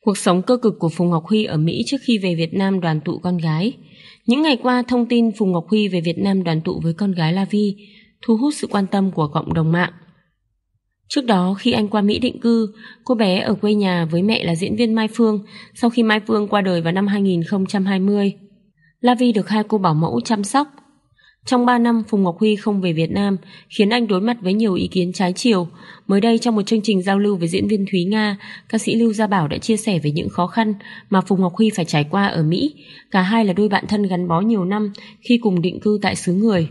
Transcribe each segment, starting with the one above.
Cuộc sống cơ cực của Phùng Ngọc Huy ở Mỹ trước khi về Việt Nam đoàn tụ con gái. Những ngày qua, thông tin Phùng Ngọc Huy về Việt Nam đoàn tụ với con gái La Vi thu hút sự quan tâm của cộng đồng mạng. Trước đó, khi anh qua Mỹ định cư, cô bé ở quê nhà với mẹ là diễn viên Mai Phương sau khi Mai Phương qua đời vào năm 2020. La Vi được hai cô bảo mẫu chăm sóc trong 3 năm, Phùng Ngọc Huy không về Việt Nam, khiến anh đối mặt với nhiều ý kiến trái chiều. Mới đây, trong một chương trình giao lưu với diễn viên Thúy Nga, ca sĩ Lưu Gia Bảo đã chia sẻ về những khó khăn mà Phùng Ngọc Huy phải trải qua ở Mỹ. Cả hai là đôi bạn thân gắn bó nhiều năm khi cùng định cư tại xứ người.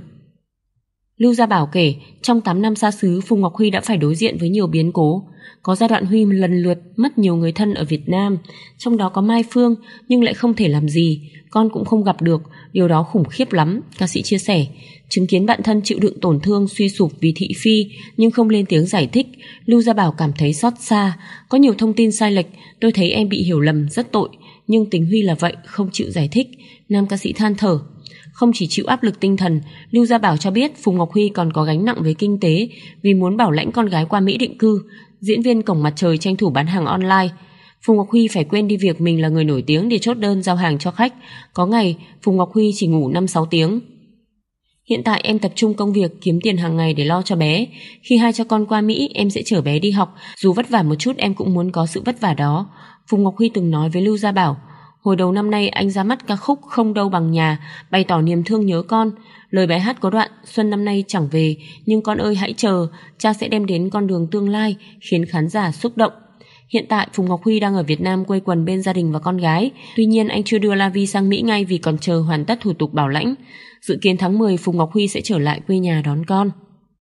Lưu Gia Bảo kể, trong 8 năm xa xứ, Phùng Ngọc Huy đã phải đối diện với nhiều biến cố. Có giai đoạn Huy lần lượt mất nhiều người thân ở Việt Nam, trong đó có Mai Phương, nhưng lại không thể làm gì, con cũng không gặp được, điều đó khủng khiếp lắm, ca sĩ chia sẻ. Chứng kiến bạn thân chịu đựng tổn thương suy sụp vì thị phi nhưng không lên tiếng giải thích, Lưu Gia Bảo cảm thấy xót xa, có nhiều thông tin sai lệch, tôi thấy em bị hiểu lầm rất tội, nhưng tính Huy là vậy, không chịu giải thích, nam ca sĩ than thở. Không chỉ chịu áp lực tinh thần, Lưu Gia Bảo cho biết Phùng Ngọc Huy còn có gánh nặng về kinh tế vì muốn bảo lãnh con gái qua Mỹ định cư, diễn viên Cổng Mặt Trời tranh thủ bán hàng online. Phùng Ngọc Huy phải quên đi việc mình là người nổi tiếng để chốt đơn giao hàng cho khách. Có ngày, Phùng Ngọc Huy chỉ ngủ 5-6 tiếng. Hiện tại em tập trung công việc kiếm tiền hàng ngày để lo cho bé. Khi hai cha con qua Mỹ, em sẽ chở bé đi học. Dù vất vả một chút em cũng muốn có sự vất vả đó. Phùng Ngọc Huy từng nói với Lưu Gia Bảo, Hồi đầu năm nay anh ra mắt ca khúc Không đâu bằng nhà, bày tỏ niềm thương nhớ con. Lời bài hát có đoạn Xuân năm nay chẳng về, nhưng con ơi hãy chờ, cha sẽ đem đến con đường tương lai, khiến khán giả xúc động. Hiện tại Phùng Ngọc Huy đang ở Việt Nam quây quần bên gia đình và con gái, tuy nhiên anh chưa đưa La Vi sang Mỹ ngay vì còn chờ hoàn tất thủ tục bảo lãnh. Dự kiến tháng 10 Phùng Ngọc Huy sẽ trở lại quê nhà đón con.